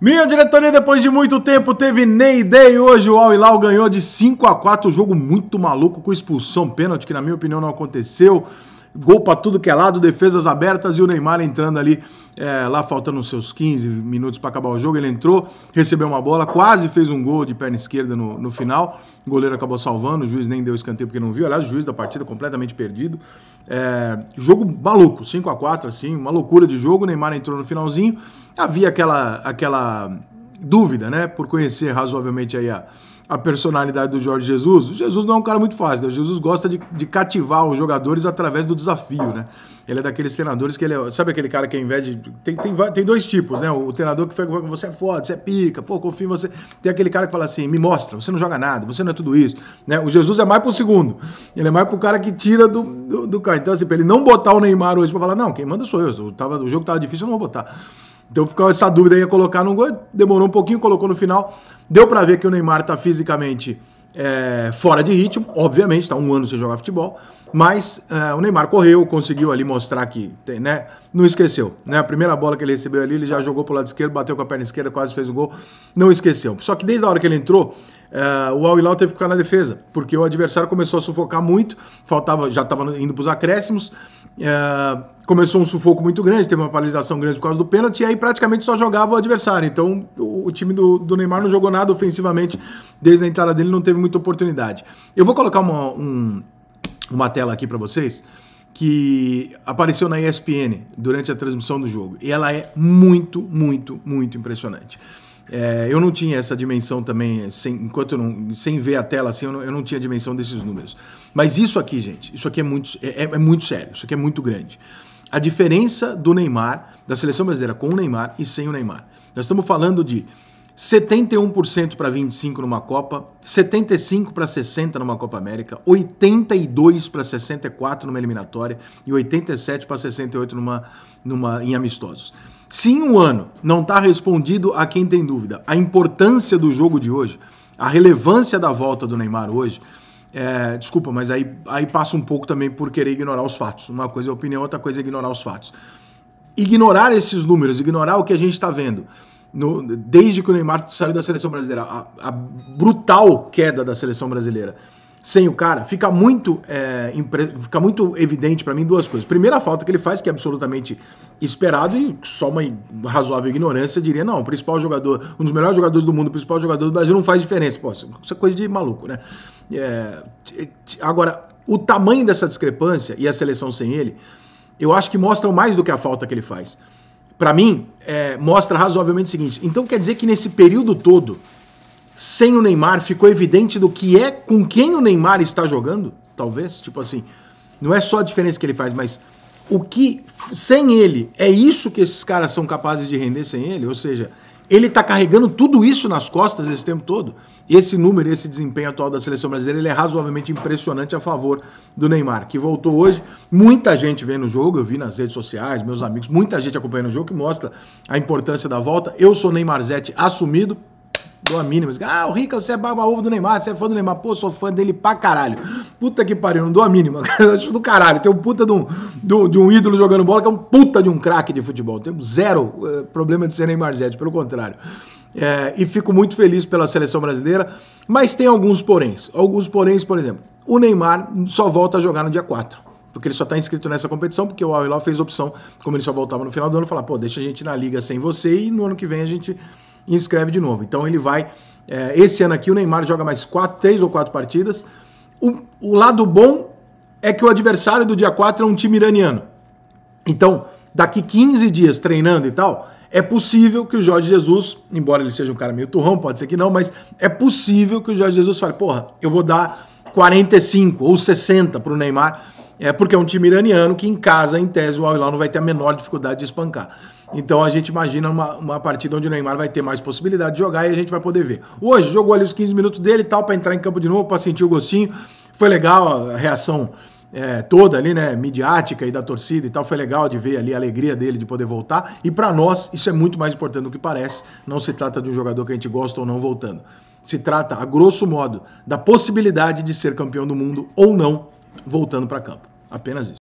Minha diretoria, depois de muito tempo, teve Ney Day. Hoje o Al-Hilal ganhou de 5 a 4 um jogo muito maluco com expulsão, pênalti, que na minha opinião não aconteceu gol para tudo que é lado, defesas abertas e o Neymar entrando ali, é, lá faltando os seus 15 minutos para acabar o jogo. Ele entrou, recebeu uma bola, quase fez um gol de perna esquerda no, no final. O goleiro acabou salvando, o juiz nem deu escanteio porque não viu. Aliás, o juiz da partida completamente perdido. É, jogo maluco, 5 a 4 assim, uma loucura de jogo. O Neymar entrou no finalzinho. Havia aquela, aquela dúvida, né, por conhecer razoavelmente aí a a personalidade do Jorge Jesus, o Jesus não é um cara muito fácil. Né? O Jesus gosta de, de cativar os jogadores através do desafio, né? Ele é daqueles treinadores que ele é, Sabe aquele cara que ao invés de. Tem, tem, tem dois tipos, né? O treinador que fica com você é foda, você é pica, pô, confio em você. Tem aquele cara que fala assim, me mostra, você não joga nada, você não é tudo isso. Né? O Jesus é mais pro segundo. Ele é mais pro cara que tira do, do, do cara. Então, assim, pra ele não botar o Neymar hoje pra falar, não, quem manda sou eu. eu tava, o jogo tava difícil, eu não vou botar. Então ficou essa dúvida, a colocar no gol, demorou um pouquinho, colocou no final. Deu para ver que o Neymar está fisicamente é, fora de ritmo, obviamente, está um ano sem jogar futebol, mas é, o Neymar correu, conseguiu ali mostrar que tem, né? não esqueceu. Né? A primeira bola que ele recebeu ali, ele já jogou pro lado esquerdo, bateu com a perna esquerda, quase fez o um gol, não esqueceu. Só que desde a hora que ele entrou, uh, o Al-Hilal teve que ficar na defesa, porque o adversário começou a sufocar muito, faltava, já estava indo para os acréscimos, uh, começou um sufoco muito grande, teve uma paralisação grande por causa do pênalti, e aí praticamente só jogava o adversário. Então o, o time do, do, Neymar não jogou nada ofensivamente, desde a entrada dele não teve muita oportunidade. Eu vou colocar uma, um, uma tela aqui para vocês que apareceu na ESPN durante a transmissão do jogo. E ela é muito, muito, muito impressionante. É, eu não tinha essa dimensão também, é, sem, enquanto não, sem ver a tela assim, eu não, eu não, tinha a dimensão desses números. Mas isso aqui, gente, isso aqui é muito, é, é, é muito sério, isso aqui é muito grande. A diferença do Neymar, da seleção brasileira com o Neymar e sem o Neymar. Nós estamos falando de 71% para 25 numa Copa, 75 para 60 numa Copa América, 82 para 64 numa eliminatória e 87 para 68 numa, numa em amistosos. Se em um ano não está respondido a quem tem dúvida a importância do jogo de hoje, a relevância da volta do Neymar hoje, é, desculpa, mas aí, aí passa um pouco também por querer ignorar os fatos. Uma coisa é opinião, outra coisa é ignorar os fatos. Ignorar esses números, ignorar o que a gente está vendo no, desde que o Neymar saiu da seleção brasileira, a, a, brutal queda da seleção brasileira sem o cara, fica muito, é, impre, fica muito evidente para mim duas coisas. Primeira, a falta que ele faz, que é absolutamente esperado e só uma razoável ignorância diria, não, o principal jogador, um dos melhores jogadores do mundo, o principal jogador do Brasil não faz diferença. Pô, isso é coisa de maluco, né? É, agora, o tamanho dessa discrepância e a seleção sem ele, eu acho que mostram mais do que a falta que ele faz para mim, é, mostra razoavelmente o seguinte. Então quer dizer que nesse período todo, sem o Neymar, ficou evidente do que é com quem o Neymar está jogando? Talvez, tipo assim, não é só a diferença que ele faz, mas o que sem ele é isso que esses caras são capazes de render sem ele? Ou seja, ele está carregando tudo isso nas costas esse tempo todo. Esse número, esse desempenho atual da seleção brasileira, ele é razoavelmente impressionante a favor do Neymar, que voltou hoje. Muita gente vendo o jogo, eu vi nas redes sociais, meus amigos, muita gente acompanhando o jogo que mostra a importância da volta. Eu sou Neymar Zete assumido, dou a mínima. Ah, o Rica, você é baba-ovo do Neymar, você é fã do Neymar. Pô, sou fã dele pra caralho. Puta que pariu, não dou a mínima. Eu acho do caralho. Tem um puta de um, de um, ídolo jogando bola que é um puta de um craque de futebol. Tenho zero uh, problema de ser Neymar Zete, pelo contrário. É, e fico muito feliz pela seleção brasileira, mas tem alguns poréns. Alguns poréns, por exemplo, o Neymar só volta a jogar no dia 4 porque ele só está inscrito nessa competição, porque o Al fez opção, como ele só voltava no final do ano, falar, pô, deixa a gente na liga sem você e no ano que vem a gente e inscreve de novo. Então ele vai. É, esse ano aqui o Neymar joga mais quatro, três ou quatro partidas. O, o lado bom é que o adversário do dia 4 é um time iraniano. Então, daqui 15 dias treinando e tal, é possível que o Jorge Jesus, embora ele seja um cara meio turrão, pode ser que não, mas é possível que o Jorge Jesus fale: porra, eu vou dar 45 ou 60 para o Neymar é porque é um time iraniano que em casa, em tese, o Al-Hilal não vai ter a menor dificuldade de espancar. Então a gente imagina uma, uma partida onde o Neymar vai ter mais possibilidade de jogar e a gente vai poder ver. Hoje, jogou ali os 15 minutos dele e tal, para entrar em campo de novo, para sentir o gostinho. Foi legal a reação é, toda ali, né, midiática e da torcida e tal. Foi legal de ver ali a alegria dele de poder voltar. E para nós, isso é muito mais importante do que parece. Não se trata de um jogador que a gente gosta ou não voltando. Se trata, a grosso modo, da possibilidade de ser campeão do mundo ou não voltando para campo. Apenas isso.